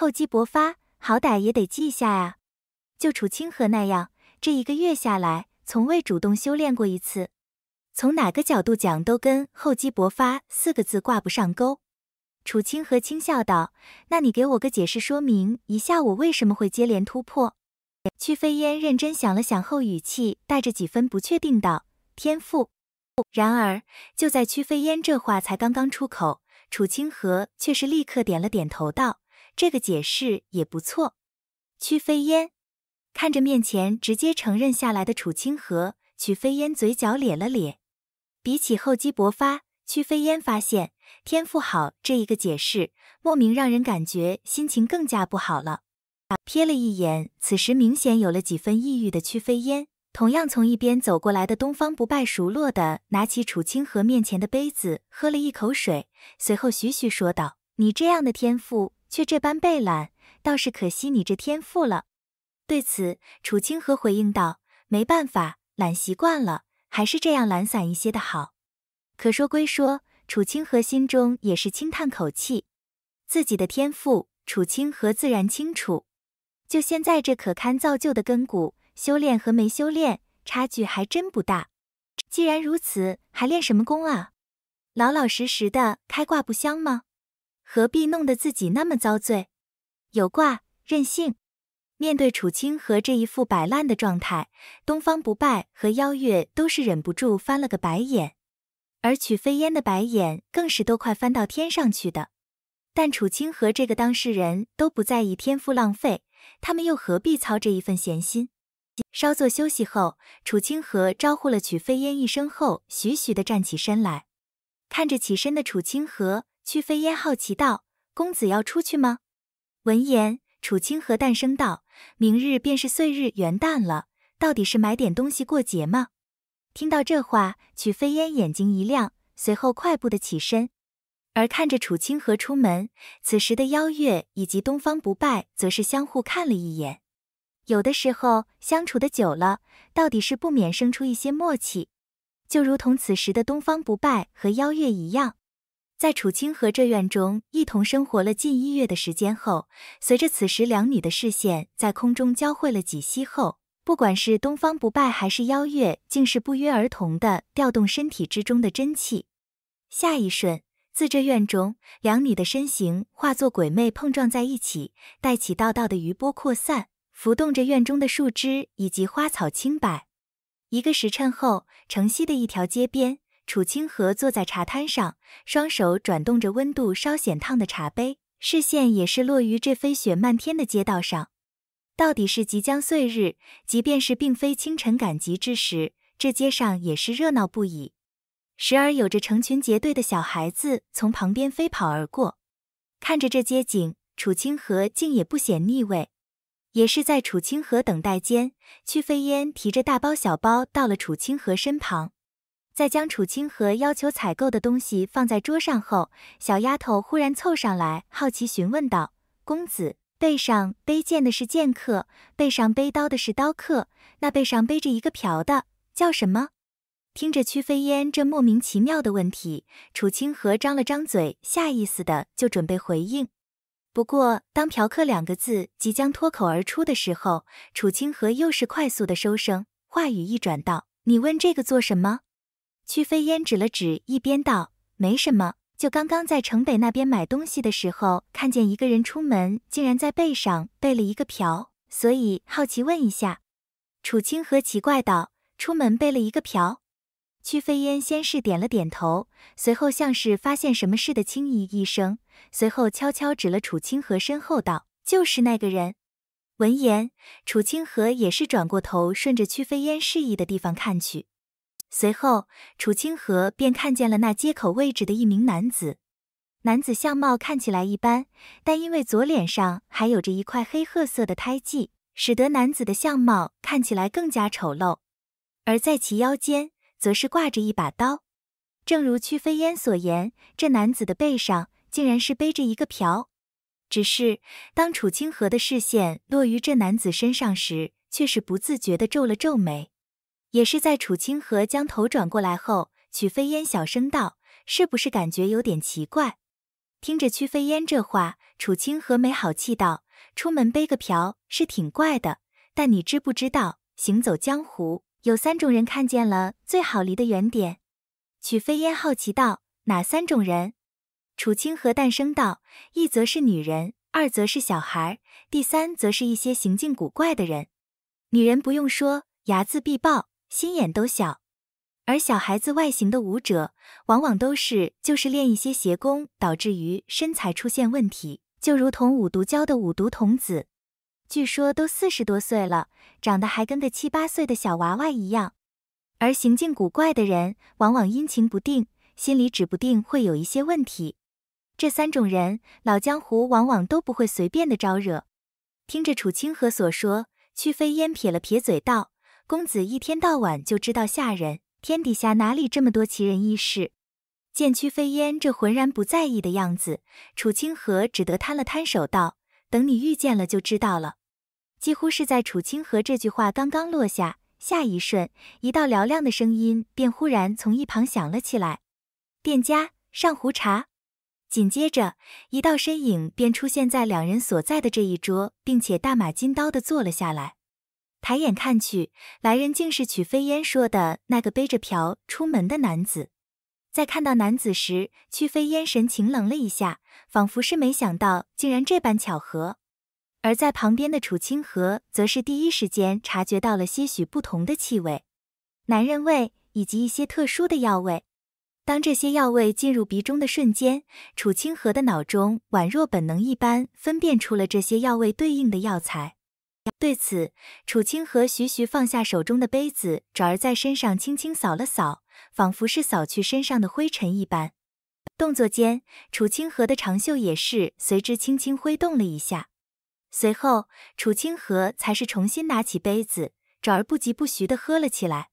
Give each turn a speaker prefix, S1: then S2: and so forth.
S1: 厚积薄发，好歹也得记下呀。就楚清河那样，这一个月下来，从未主动修炼过一次，从哪个角度讲，都跟厚积薄发四个字挂不上钩。楚清河轻笑道：“那你给我个解释说明一下，我为什么会接连突破？”屈飞烟认真想了想后，语气带着几分不确定道：“天赋。”然而就在屈飞烟这话才刚刚出口，楚清河却是立刻点了点头道。这个解释也不错。屈飞烟看着面前直接承认下来的楚清河，曲飞烟嘴角咧了咧。比起厚积薄发，屈飞烟发现天赋好这一个解释，莫名让人感觉心情更加不好了。瞥了一眼此时明显有了几分抑郁的屈飞烟，同样从一边走过来的东方不败熟络的拿起楚清河面前的杯子，喝了一口水，随后徐徐说道：“你这样的天赋。”却这般被懒，倒是可惜你这天赋了。对此，楚清河回应道：“没办法，懒习惯了，还是这样懒散一些的好。可说归说，楚清河心中也是轻叹口气。自己的天赋，楚清河自然清楚。就现在这可堪造就的根骨，修炼和没修炼，差距还真不大。既然如此，还练什么功啊？老老实实的开挂不香吗？”何必弄得自己那么遭罪？有卦，任性。面对楚清河这一副摆烂的状态，东方不败和邀月都是忍不住翻了个白眼，而曲飞烟的白眼更是都快翻到天上去的。但楚清河这个当事人都不在意天赋浪费，他们又何必操这一份闲心？稍作休息后，楚清河招呼了曲飞烟一声后，徐徐地站起身来，看着起身的楚清河。曲飞烟好奇道：“公子要出去吗？”闻言，楚清河淡声道：“明日便是岁日元旦了，到底是买点东西过节吗？”听到这话，曲飞烟眼睛一亮，随后快步的起身。而看着楚清河出门，此时的邀月以及东方不败则是相互看了一眼。有的时候相处的久了，到底是不免生出一些默契，就如同此时的东方不败和邀月一样。在楚清和这院中一同生活了近一月的时间后，随着此时两女的视线在空中交汇了几息后，不管是东方不败还是邀月，竟是不约而同的调动身体之中的真气。下一瞬，自这院中，两女的身形化作鬼魅碰撞在一起，带起道道的余波扩散，浮动着院中的树枝以及花草清白。一个时辰后，城西的一条街边。楚清河坐在茶摊上，双手转动着温度稍显烫的茶杯，视线也是落于这飞雪漫天的街道上。到底是即将岁日，即便是并非清晨赶集之时，这街上也是热闹不已。时而有着成群结队的小孩子从旁边飞跑而过，看着这街景，楚清河竟也不显腻味。也是在楚清河等待间，屈飞烟提着大包小包到了楚清河身旁。在将楚清河要求采购的东西放在桌上后，小丫头忽然凑上来，好奇询问道：“公子背上背剑的是剑客，背上背刀的是刀客，那背上背着一个瓢的叫什么？”听着曲飞烟这莫名其妙的问题，楚清河张了张嘴，下意识的就准备回应。不过当嫖客两个字即将脱口而出的时候，楚清河又是快速的收声，话语一转道：“你问这个做什么？”屈飞烟指了指一边道：“没什么，就刚刚在城北那边买东西的时候，看见一个人出门，竟然在背上背了一个瓢，所以好奇问一下。”楚清河奇怪道：“出门背了一个瓢？”屈飞烟先是点了点头，随后像是发现什么似的轻咦一声，随后悄悄指了楚清河身后道：“就是那个人。”闻言，楚清河也是转过头，顺着屈飞烟示意的地方看去。随后，楚清河便看见了那接口位置的一名男子。男子相貌看起来一般，但因为左脸上还有着一块黑褐色的胎记，使得男子的相貌看起来更加丑陋。而在其腰间，则是挂着一把刀。正如屈飞烟所言，这男子的背上竟然是背着一个瓢。只是当楚清河的视线落于这男子身上时，却是不自觉地皱了皱眉。也是在楚清河将头转过来后，曲飞烟小声道：“是不是感觉有点奇怪？”听着曲飞烟这话，楚清河没好气道：“出门背个瓢是挺怪的，但你知不知道，行走江湖有三种人，看见了最好离得远点。”曲飞烟好奇道：“哪三种人？”楚清河淡声道：“一则是女人，二则是小孩，第三则是一些行径古怪的人。女人不用说，睚眦必报。”心眼都小，而小孩子外形的舞者，往往都是就是练一些邪功，导致于身材出现问题。就如同五毒教的五毒童子，据说都四十多岁了，长得还跟个七八岁的小娃娃一样。而行径古怪的人，往往阴晴不定，心里指不定会有一些问题。这三种人，老江湖往往都不会随便的招惹。听着楚清河所说，屈飞烟撇了撇嘴道。公子一天到晚就知道吓人，天底下哪里这么多奇人异事？见曲飞烟这浑然不在意的样子，楚清河只得摊了摊手道：“等你遇见了就知道了。”几乎是在楚清河这句话刚刚落下，下一瞬，一道嘹亮的声音便忽然从一旁响了起来：“店家，上壶茶。”紧接着，一道身影便出现在两人所在的这一桌，并且大马金刀地坐了下来。抬眼看去，来人竟是曲飞烟说的那个背着瓢出门的男子。在看到男子时，曲飞烟神情愣了一下，仿佛是没想到竟然这般巧合。而在旁边的楚清河，则是第一时间察觉到了些许不同的气味，男人味以及一些特殊的药味。当这些药味进入鼻中的瞬间，楚清河的脑中宛若本能一般分辨出了这些药味对应的药材。对此，楚清河徐徐放下手中的杯子，转而在身上轻轻扫了扫，仿佛是扫去身上的灰尘一般。动作间，楚清河的长袖也是随之轻轻挥动了一下。随后，楚清河才是重新拿起杯子，转而不疾不徐地喝了起来。